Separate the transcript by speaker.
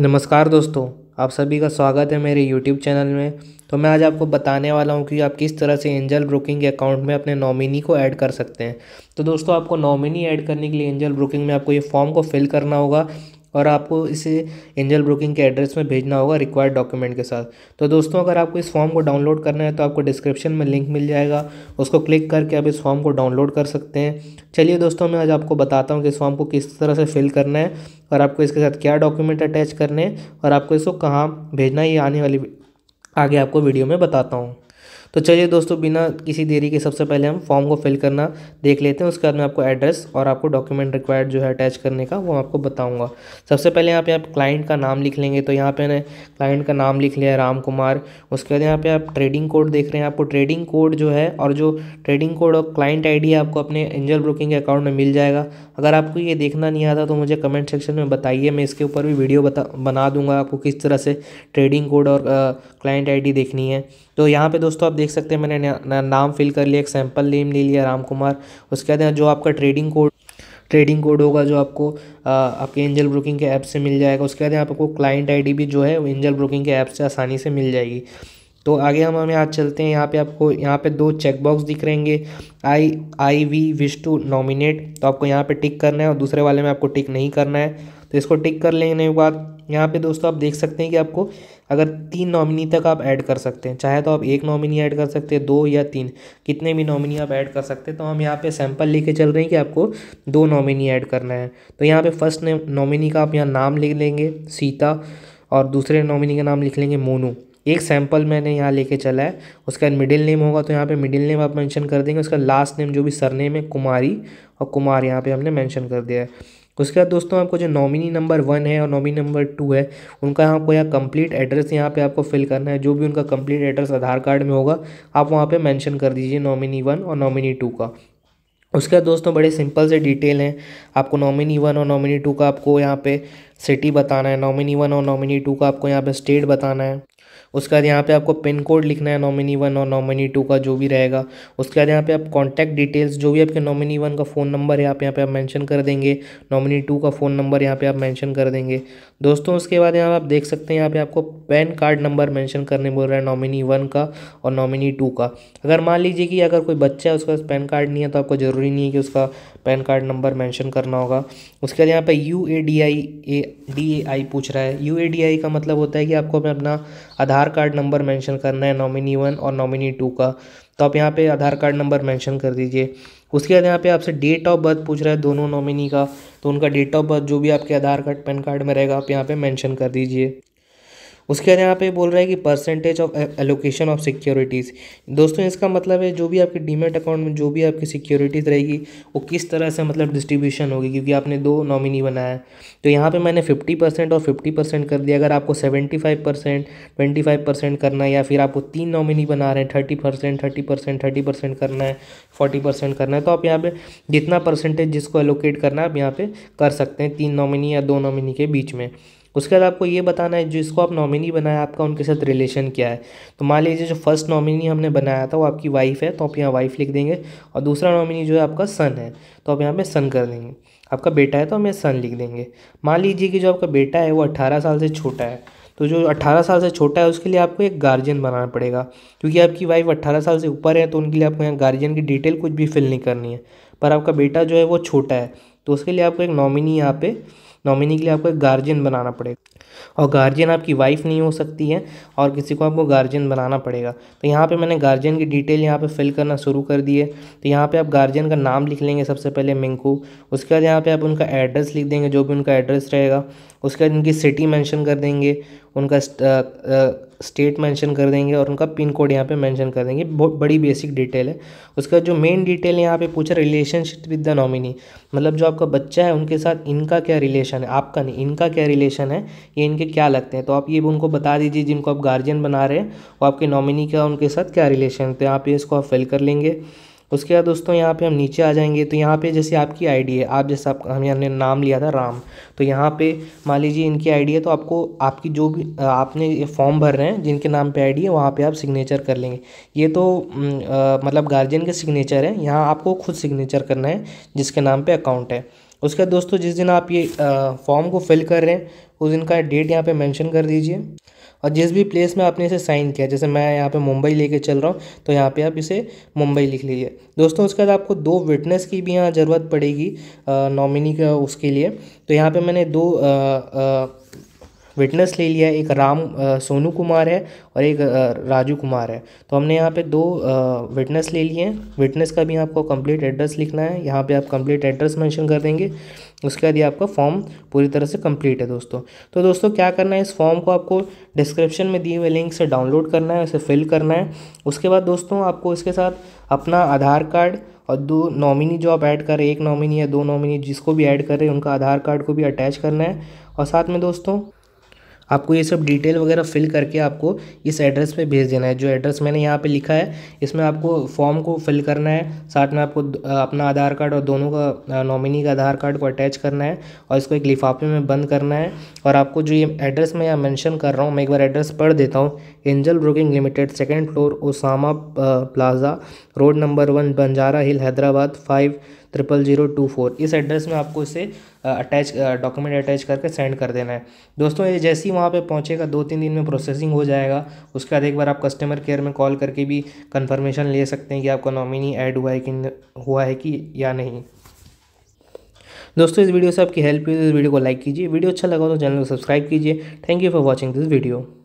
Speaker 1: नमस्कार दोस्तों आप सभी का स्वागत है मेरे YouTube चैनल में तो मैं आज आपको बताने वाला हूँ कि आप किस तरह से एंजल ब्रोकिंग के अकाउंट में अपने नॉमिनी को ऐड कर सकते हैं तो दोस्तों आपको नॉमिनी ऐड करने के लिए एंजल ब्रोकिंग में आपको ये फॉर्म को फिल करना होगा और आपको इसे एंजल ब्रोकिंग के एड्रेस में भेजना होगा रिक्वायर्ड डॉक्यूमेंट के साथ तो दोस्तों अगर आपको इस फॉर्म को डाउनलोड करना है तो आपको डिस्क्रिप्शन में लिंक मिल जाएगा उसको क्लिक करके आप इस फॉर्म को डाउनलोड कर सकते हैं चलिए दोस्तों मैं आज आपको बताता हूँ कि इस फॉर्म को किस तरह से फिल करना है और आपको इसके साथ क्या डॉक्यूमेंट अटैच करने हैं और आपको इसको कहाँ भेजना है ये आने वाली आगे आपको वीडियो में बताता हूँ तो चलिए दोस्तों बिना किसी देरी के सबसे पहले हम फॉर्म को फिल करना देख लेते हैं उसके बाद मैं आपको एड्रेस और आपको डॉक्यूमेंट रिक्वायर्ड जो है अटैच करने का वो आपको बताऊँगा सबसे पहले यहाँ पे आप क्लाइंट का नाम लिख लेंगे तो यहाँ पे मैंने क्लाइंट का नाम लिख लिया राम कुमार उसके बाद यहाँ पर आप ट्रेडिंग कोड देख रहे हैं आपको ट्रेडिंग कोड जो है और जो ट्रेडिंग कोड और क्लाइंट आई आपको अपने एंजल ब्रोकिंग के अकाउंट में मिल जाएगा अगर आपको ये देखना नहीं आता तो मुझे कमेंट सेक्शन में बताइए मैं इसके ऊपर भी वीडियो बता बना दूंगा आपको किस तरह से ट्रेडिंग कोड और क्लाइंट आई देखनी है तो यहाँ पे दोस्तों आप देख सकते हैं मैंने ना, नाम फिल कर लिया एक सैम्पल नेम ले लिया राम कुमार उसके बाद जो आपका ट्रेडिंग कोड ट्रेडिंग कोड होगा जो आपको आ, आपके एंजल ब्रोकिंग के ऐप से मिल जाएगा उसके बाद यहाँ आपको क्लाइंट आईडी भी जो है एंजल ब्रोकिंग के ऐप से आसानी से मिल जाएगी तो आगे हम हमें आज चलते हैं यहाँ पे आपको यहाँ पे दो चेकबॉक्स दिख रहेंगे I I we wish to nominate तो आपको यहाँ पे टिक करना है और दूसरे वाले में आपको टिक नहीं करना है तो इसको टिक कर लेने के बाद यहाँ पे दोस्तों आप देख सकते हैं कि आपको अगर तीन नॉमिनी तक आप ऐड कर सकते हैं चाहे तो आप एक नॉमिनी ऐड कर सकते हैं दो या तीन कितने भी नॉमिनी आप ऐड कर सकते हैं तो हम यहाँ पे सैंपल लेके चल रहे हैं कि आपको दो नॉमिनी ऐड करना है तो यहाँ पे फर्स्ट नॉमिनी का आप यहाँ नाम लिख लेंगे सीता और दूसरे नॉमिनी का नाम लिख लेंगे मोनू एक सैम्पल मैंने यहाँ लेके चला है उसका मिडिल नेम होगा तो यहाँ पे मिडिल नेम आप मेंशन कर देंगे उसका लास्ट नेम जो भी सरनेम है कुमारी और कुमार यहाँ पे हमने मेंशन कर दिया है उसके बाद दोस्तों आपको जो नॉमिनी नंबर वन है और नॉमिनी नंबर टू है उनका यहाँ को यहाँ कम्प्लीट एड्रेस यहाँ पे आपको फिल करना है जो भी उनका कम्प्लीट एड्रेस आधार कार्ड में होगा आप वहाँ पे मेंशन कर दीजिए नॉमिनी वन और नॉमिनी टू का उसके बाद दोस्तों बड़े सिंपल से डिटेल हैं आपको नॉमिनी वन और नॉमिनी टू का आपको यहाँ पे सिटी बताना है नॉमिनी वन और नॉमिनी टू का आपको यहाँ पे स्टेट बताना है उसके बाद यहाँ पे आपको पिन कोड लिखना है नॉमिनी वन और नॉमिनी टू का जो भी रहेगा उसके बाद यहाँ पे आप कॉन्टैक्ट डिटेल्स जो भी आपके नॉमिनी वन का फ़ोन नंबर है आप यहाँ पे आप मेंशन कर देंगे नॉमिनी टू का फ़ोन नंबर यहाँ पे आप मेंशन कर देंगे दोस्तों उसके बाद यहाँ आप देख सकते हैं यहाँ पे आपको पैन कार्ड नंबर मैंशन करने बोल रहा है नॉमिनी वन का और नॉमिनी टू का अगर मान लीजिए कि अगर कोई बच्चा है उसके पास पैन कार्ड नहीं है तो आपको ज़रूरी नहीं है कि उसका पैन कार्ड नंबर मैंशन करना होगा उसके बाद यहाँ पर U A D I A D A I पूछ रहा है यू ए डी आई का मतलब होता है कि आपको अपना आधार कार्ड नंबर मेंशन करना है नॉमिनी वन और नॉमिनी टू का तो आप यहाँ पे आधार कार्ड नंबर मेंशन कर दीजिए उसके बाद यहाँ पे आपसे डेट ऑफ बर्थ पूछ रहा है दोनों नॉमिनी का तो उनका डेट ऑफ बर्थ जो भी आपके आधार कार्ड पैन कार्ड में रहेगा आप यहाँ पे मेंशन कर दीजिए उसके बाद यहाँ पे बोल रहा है कि percentage of allocation of securities दोस्तों इसका मतलब है जो भी आपके डीमेट अकाउंट में जो भी आपकी सिक्योरिटीज़ रहेगी वो किस तरह से मतलब डिस्ट्रीब्यूशन होगी क्योंकि आपने दो नॉमिनी बनाया है तो यहाँ पर मैंने फिफ्टी परसेंट और फिफ्टी परसेंट कर दिया अगर आपको seventy five percent twenty five percent करना है या फिर आपको तीन नॉमिनी बना रहे हैं thirty percent thirty percent thirty percent करना है फोर्टी परसेंट करना है तो आप यहाँ पे जितना परसेंटेज जिसको एलोकेट करना है आप यहाँ पे कर सकते हैं तीन नॉमिनी या दो नॉमिनी के बीच में उसके बाद आपको ये बताना है जिसको आप नॉमिनी बनाया आपका उनके साथ रिलेशन क्या है तो मान लीजिए जो फर्स्ट नॉमिनी हमने बनाया था वो आपकी वाइफ़ है तो आप यहाँ वाइफ़ लिख देंगे और दूसरा नॉमिनी जो है आपका सन है तो आप यहाँ पे सन कर देंगे आपका बेटा है तो हम यहाँ सन लिख देंगे मान लीजिए कि जो आपका बेटा है वो अट्ठारह साल से छोटा है तो जो 18 साल से छोटा है उसके लिए आपको एक गार्जियन बनाना पड़ेगा क्योंकि आपकी वाइफ 18 साल से ऊपर है तो उनके लिए आपको यहाँ गार्जियन की डिटेल कुछ भी फिल नहीं करनी है पर आपका बेटा जो है वो छोटा है तो उसके लिए आपको एक नॉमिनी यहाँ पे नॉमिनी के लिए आपको एक गार्जियन बनाना पड़ेगा और गार्जियन आपकी वाइफ नहीं हो सकती है और किसी को आपको गार्जियन बनाना पड़ेगा तो यहाँ पे मैंने गार्जियन की डिटेल यहाँ पे फिल करना शुरू कर दी है तो यहाँ पे आप गार्जियन का नाम लिख लेंगे सबसे पहले मिंकू उसके बाद यहाँ पे आप उनका एड्रेस लिख देंगे जो भी उनका एड्रेस रहेगा उसके बाद उनकी सिटी मैंशन कर देंगे उनका स्टेट मेंशन कर देंगे और उनका पिन कोड यहाँ पे मेंशन कर देंगे बहुत बड़ी बेसिक डिटेल है उसका जो मेन डिटेल यहाँ पे पूछा रिलेशनशिप विद द नॉमिनी मतलब जो आपका बच्चा है उनके साथ इनका क्या रिलेशन है आपका नहीं इनका क्या रिलेशन है ये इनके क्या लगते हैं तो आप ये उनको बता दीजिए जिनको आप गार्जियन बना रहे हैं और आपके नॉमिनी का उनके साथ क्या रिलेशन है तो यहाँ पे इसको आप फिल कर लेंगे उसके बाद दोस्तों यहाँ पे हम नीचे आ जाएंगे तो यहाँ पे जैसे आपकी आईडी है आप जैसे आप हमने नाम लिया था राम तो यहाँ पे मान लीजिए इनकी आईडी है तो आपको आपकी जो भी आपने ये फॉर्म भर रहे हैं जिनके नाम पे आईडी है वहाँ पे आप सिग्नेचर कर लेंगे ये तो आ, मतलब गार्जियन के सिग्नेचर है यहाँ आपको खुद सिग्नेचर करना है जिसके नाम पर अकाउंट है उसके बाद दोस्तों जिस दिन आप ये फॉर्म को फिल कर रहे हैं उस दिन का डेट यहाँ पर मैंशन कर दीजिए और जिस भी प्लेस में आपने इसे साइन किया जैसे मैं यहाँ पे मुंबई लेके चल रहा हूँ तो यहाँ पे आप इसे मुंबई लिख लीजिए दोस्तों उसके बाद आपको दो विटनेस की भी यहाँ ज़रूरत पड़ेगी नॉमिनी का उसके लिए तो यहाँ पर मैंने दो आ, आ, विटनेस ले लिया एक राम सोनू कुमार है और एक राजू कुमार है तो हमने यहाँ पे दो विटनेस ले लिए हैं विटनेस का भी आपको कंप्लीट एड्रेस लिखना है यहाँ पे आप कंप्लीट एड्रेस मेंशन कर देंगे उसके बाद ये आपका फॉर्म पूरी तरह से कंप्लीट है दोस्तों तो दोस्तों क्या करना है इस फॉर्म को आपको डिस्क्रिप्शन में दिए हुए लिंक से डाउनलोड करना है उसे फिल करना है उसके बाद दोस्तों आपको इसके साथ अपना आधार कार्ड और दो नॉमिनी जो आप ऐड कर रहे हैं एक नॉमिनी या दो नॉमिनी जिसको भी ऐड कर रहे हैं उनका आधार कार्ड को भी अटैच करना है और साथ में दोस्तों आपको ये सब डिटेल वगैरह फिल करके आपको इस एड्रेस पे भेज देना है जो एड्रेस मैंने यहाँ पे लिखा है इसमें आपको फॉर्म को फिल करना है साथ में आपको अपना आधार कार्ड और दोनों का नॉमिनी का आधार कार्ड को अटैच करना है और इसको एक लिफाफे में बंद करना है और आपको जो ये एड्रेस मैं यहाँ मैंशन कर रहा हूँ मैं एक बार एड्रेस पढ़ देता हूँ Angel Broking Limited second floor Osama plaza road number one Banjara hill Hyderabad five triple zero two four इस एड्रेस में आपको इसे अटैच डॉक्यूमेंट अटैच करके सेंड कर देना है दोस्तों ये जैसे ही वहाँ पे पहुँचेगा दो तीन दिन में प्रोसेसिंग हो जाएगा उसके बाद एक बार आप कस्टमर केयर में कॉल करके भी कंफर्मेशन ले सकते हैं कि आपका नॉमिनी ऐड हुआ है कि हुआ है कि या नहीं दोस्तों इस वीडियो से आपकी हेल्प हुई तो इस वीडियो को लाइक कीजिए वीडियो अच्छा लगा तो चैनल को सब्सक्राइब कीजिए thank you for watching this video